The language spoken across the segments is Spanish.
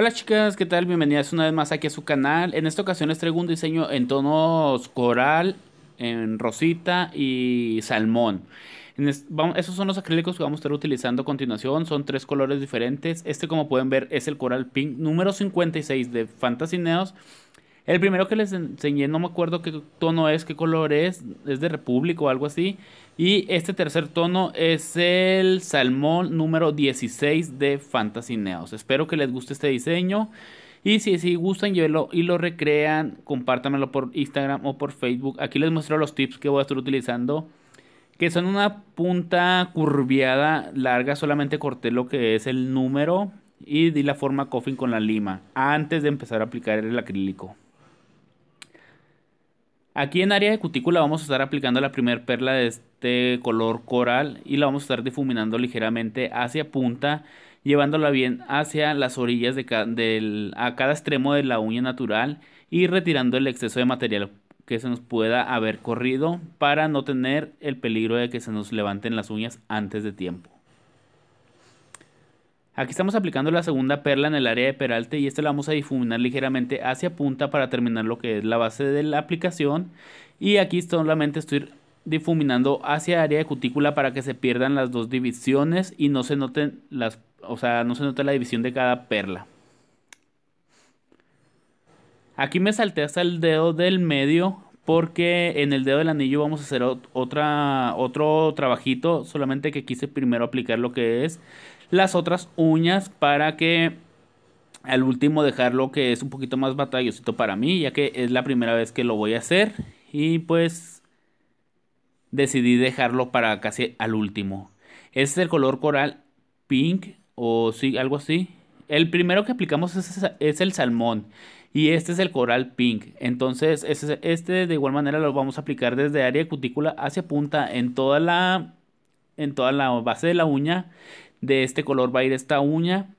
Hola chicas, ¿qué tal? Bienvenidas una vez más aquí a su canal. En esta ocasión les traigo un diseño en tonos coral, en rosita y salmón. Esos son los acrílicos que vamos a estar utilizando a continuación. Son tres colores diferentes. Este, como pueden ver, es el coral pink número 56 de Fantasy Neos el primero que les enseñé, no me acuerdo qué tono es, qué color es, es de República o algo así. Y este tercer tono es el salmón número 16 de Fantasy Neos. Espero que les guste este diseño. Y si, si gustan llévelo y lo recrean, compártamelo por Instagram o por Facebook. Aquí les muestro los tips que voy a estar utilizando. Que son una punta curviada, larga, solamente corté lo que es el número y di la forma coffin con la lima antes de empezar a aplicar el acrílico. Aquí en área de cutícula vamos a estar aplicando la primer perla de este color coral y la vamos a estar difuminando ligeramente hacia punta, llevándola bien hacia las orillas de a cada extremo de la uña natural y retirando el exceso de material que se nos pueda haber corrido para no tener el peligro de que se nos levanten las uñas antes de tiempo. Aquí estamos aplicando la segunda perla en el área de peralte y esta la vamos a difuminar ligeramente hacia punta para terminar lo que es la base de la aplicación. Y aquí solamente estoy difuminando hacia área de cutícula para que se pierdan las dos divisiones y no se noten las, o sea, no se note la división de cada perla. Aquí me salté hasta el dedo del medio porque en el dedo del anillo vamos a hacer otra, otro trabajito, solamente que quise primero aplicar lo que es las otras uñas para que al último dejarlo que es un poquito más batallosito para mí, ya que es la primera vez que lo voy a hacer y pues decidí dejarlo para casi al último. Este es el color coral pink o sí, algo así. El primero que aplicamos es, el salmón y este es el coral pink. Entonces este, este, de igual manera lo vamos a aplicar desde área cutícula hacia punta en toda la, en toda la base de la uña de este color va a ir esta uña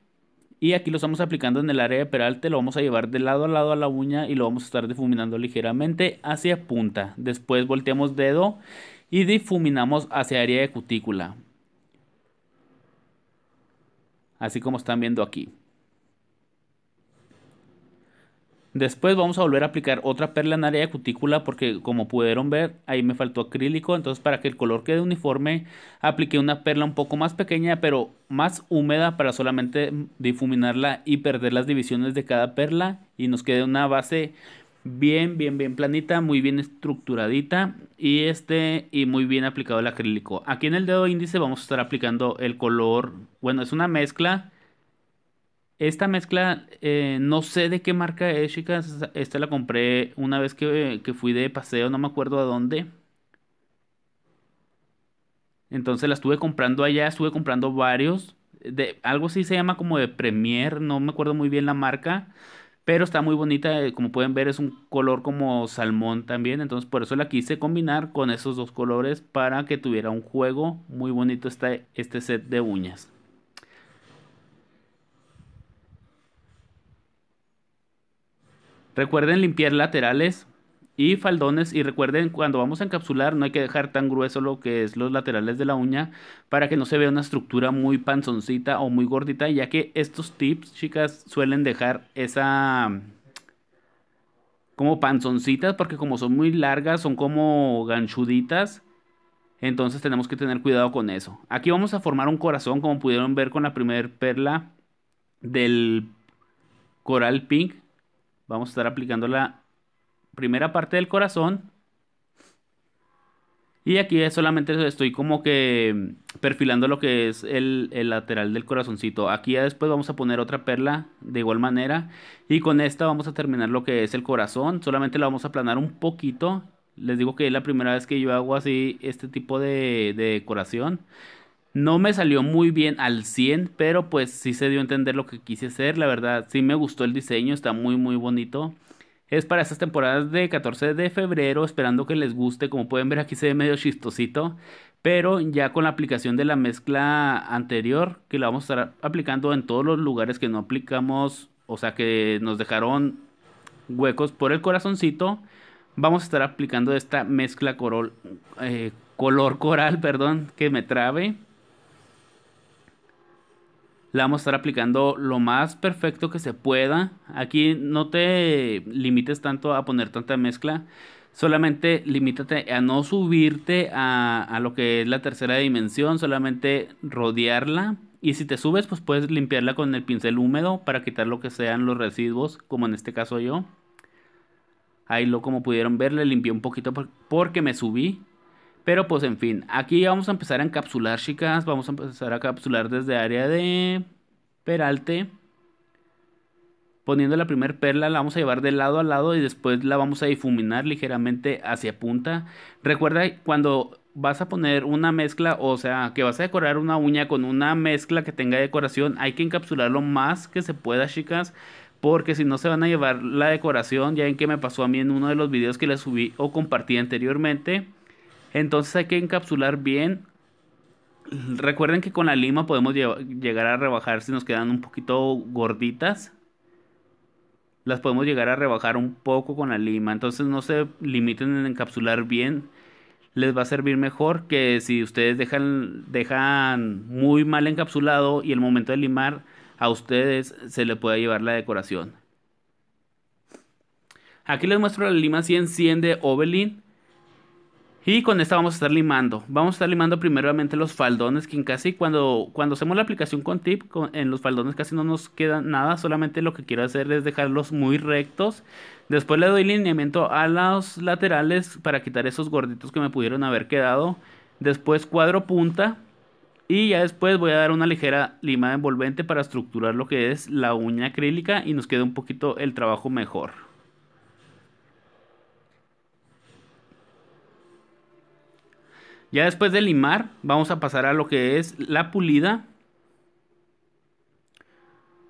y aquí lo estamos aplicando en el área de peralte, lo vamos a llevar de lado a lado a la uña y lo vamos a estar difuminando ligeramente hacia punta. Después volteamos dedo y difuminamos hacia área de cutícula. Así como están viendo aquí. Después vamos a volver a aplicar otra perla en área de cutícula porque como pudieron ver ahí me faltó acrílico. Entonces para que el color quede uniforme apliqué una perla un poco más pequeña pero más húmeda para solamente difuminarla y perder las divisiones de cada perla. Y nos quede una base bien, bien, bien planita, muy bien estructuradita y este y muy bien aplicado el acrílico. Aquí en el dedo índice vamos a estar aplicando el color, bueno es una mezcla esta mezcla, eh, no sé de qué marca es, chicas. Esta la compré una vez que, fui de paseo, no me acuerdo a dónde. Entonces la estuve comprando allá, estuve comprando varios. De, algo sí se llama como de Premier, no me acuerdo muy bien la marca. Pero está muy bonita, eh, como pueden ver es un color como salmón también. Entonces por eso la quise combinar con esos dos colores para que tuviera un juego muy bonito este, este set de uñas. Recuerden limpiar laterales y faldones y recuerden cuando vamos a encapsular no hay que dejar tan grueso lo que es los laterales de la uña para que no se vea una estructura muy panzoncita o muy gordita ya que estos tips chicas suelen dejar esa como panzoncitas porque como son muy largas son como ganchuditas entonces tenemos que tener cuidado con eso aquí vamos a formar un corazón como pudieron ver con la primera perla del coral pink Vamos a estar aplicando la primera parte del corazón. Y aquí solamente estoy como que mm, perfilando lo que es el, lateral del corazoncito. Aquí ya después vamos a poner otra perla de igual manera. Y con esta vamos a terminar lo que es el corazón. Solamente la vamos a aplanar un poquito. Les digo que es la primera vez que yo hago así este tipo de decoración. No me salió muy bien al 100, pero pues sí se dio a entender lo que quise hacer. La verdad, sí me gustó el diseño, está muy, muy bonito. Es para estas temporadas de 14 de febrero, esperando que les guste. Como pueden ver, aquí se ve medio chistosito, pero ya con la aplicación de la mezcla anterior, que la vamos a estar aplicando en todos los lugares que no aplicamos, o sea, que nos dejaron huecos por el corazoncito, vamos a estar aplicando esta mezcla coral. Eh, color coral, perdón, que me trabe la vamos a estar aplicando lo más perfecto que se pueda. Aquí no te limites tanto a poner tanta mezcla. Solamente limítate a no subirte a, lo que es la tercera dimensión, solamente rodearla. Y si te subes, pues puedes limpiarla con el pincel húmedo para quitar lo que sean los residuos, como en este caso yo. Ahí lo como pudieron ver, le limpié un poquito porque me subí. Pero pues en fin, aquí vamos a empezar a encapsular, chicas. Vamos a empezar a encapsular desde área de Peralte. Poniendo la primera perla, la vamos a llevar de lado a lado y después la vamos a difuminar ligeramente hacia punta. Recuerda cuando vas a poner una mezcla, o sea, que vas a decorar una uña con una mezcla que tenga decoración, hay que encapsular lo más que se pueda, chicas, porque si no se van a llevar la decoración, ya en que me pasó a mí en uno de los videos que les subí o compartí anteriormente, entonces hay que encapsular bien. Recuerden que con la lima podemos llegar a rebajar si nos quedan un poquito gorditas. Las podemos llegar a rebajar un poco con la lima. Entonces no se limiten en encapsular bien. Les va a servir mejor que si ustedes dejan, dejan muy mal encapsulado y el momento de limar a ustedes se le pueda llevar la decoración. Aquí les muestro la lima si enciende Obelin. Y con esta vamos a estar limando. Vamos a estar limando primeramente los faldones, que en casi cuando, cuando hacemos la aplicación con tip, en los faldones casi no nos queda nada. Solamente lo que quiero hacer es dejarlos muy rectos. Después le doy lineamiento a los laterales para quitar esos gorditos que me pudieron haber quedado. Después cuadro punta. Y ya después voy a dar una ligera lima envolvente para estructurar lo que es la uña acrílica y nos queda un poquito el trabajo mejor. Ya después de limar, vamos a pasar a lo que es la pulida.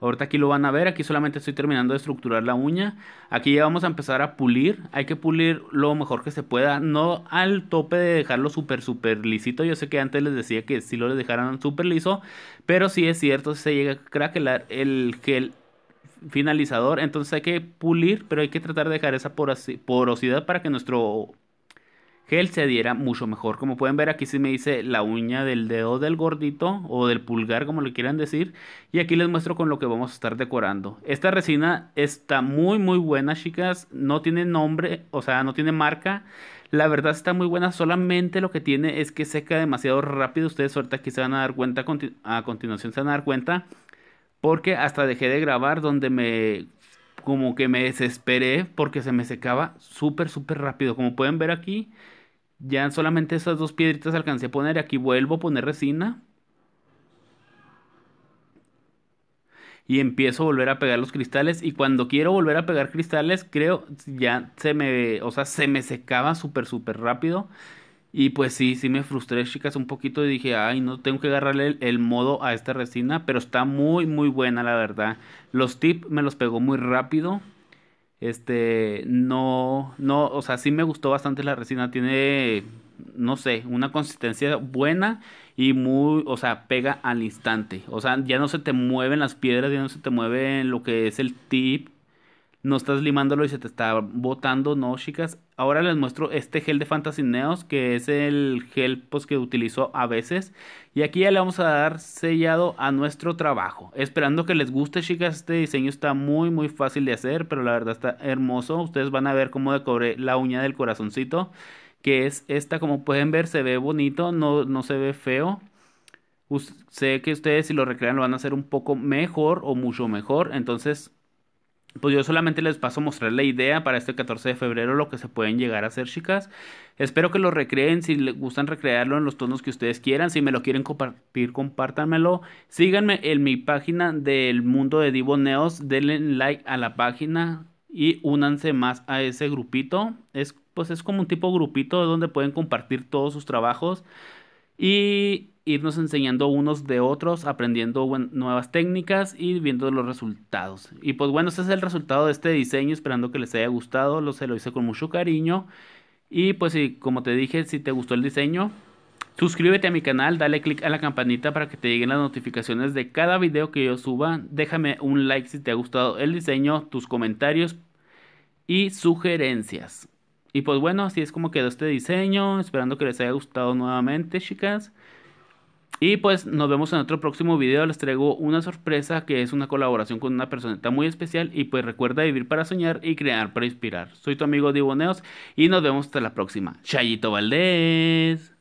Ahorita aquí lo van a ver, aquí solamente estoy terminando de estructurar la uña. Aquí ya vamos a empezar a pulir. Hay que pulir lo mejor que se pueda, no al tope de dejarlo súper, súper lisito. Yo sé que antes les decía que si lo dejaran súper liso, pero sí es cierto, se llega a craquelar el gel finalizador. Entonces hay que pulir, pero hay que tratar de dejar esa porosidad para que nuestro que él se diera mucho mejor. Como pueden ver aquí sí me dice la uña del dedo del gordito o del pulgar como le quieran decir. Y aquí les muestro con lo que vamos a estar decorando. Esta resina está muy muy buena chicas. No tiene nombre, o sea no tiene marca. La verdad está muy buena, solamente lo que tiene es que seca demasiado rápido. Ustedes ahorita aquí se van a dar cuenta, a continuación se van a dar cuenta. Porque hasta dejé de grabar donde me como que me desesperé porque se me secaba súper, súper rápido. Como pueden ver aquí, ya solamente esas dos piedritas alcancé a poner. Aquí vuelvo a poner resina. Y empiezo a volver a pegar los cristales. Y cuando quiero volver a pegar cristales, creo, ya se me, o sea, se me secaba súper, súper rápido. Y pues sí, sí me frustré, chicas, un poquito y dije, ay, no tengo que agarrarle el, el, modo a esta resina, pero está muy, muy buena, la verdad. Los tips me los pegó muy rápido. Este, no, no, o sea, sí me gustó bastante la resina. Tiene, no sé, una consistencia buena y muy, o sea, pega al instante. O sea, ya no se te mueven las piedras, ya no se te mueven lo que es el tip. No estás limándolo y se te está botando, no, chicas. Ahora les muestro este gel de Fantasy Neos, que es el gel pues, que utilizo a veces. Y aquí ya le vamos a dar sellado a nuestro trabajo. Esperando que les guste, chicas. Este diseño está muy, muy fácil de hacer, pero la verdad está hermoso. Ustedes van a ver cómo decoré la uña del corazoncito, que es esta. Como pueden ver, se ve bonito, no, no se ve feo. sé que ustedes si lo recrean lo van a hacer un poco mejor o mucho mejor. Entonces pues yo solamente les paso a mostrar la idea para este 14 de febrero, lo que se pueden llegar a hacer, chicas. Espero que lo recreen, si les gustan recrearlo en los tonos que ustedes quieran. Si me lo quieren compartir, compártanmelo. Síganme en mi página del mundo de Divo Neos, denle like a la página y únanse más a ese grupito. Es, pues es como un tipo grupito donde pueden compartir todos sus trabajos. Y irnos enseñando unos de otros, aprendiendo nuevas técnicas y viendo los resultados. Y pues bueno, ese es el resultado de este diseño, esperando que les haya gustado, lo, se lo hice con mucho cariño. Y pues si, como te dije, si te gustó el diseño, suscríbete a mi canal, dale click a la campanita para que te lleguen las notificaciones de cada video que yo suba. Déjame un like si te ha gustado el diseño, tus comentarios y sugerencias. Y pues bueno, así es como quedó este diseño, esperando que les haya gustado nuevamente, chicas. Y pues nos vemos en otro próximo video. Les traigo una sorpresa que es una colaboración con una personita muy especial. Y pues recuerda vivir para soñar y crear para inspirar. Soy tu amigo Diboneos y nos vemos hasta la próxima. Chayito Valdés.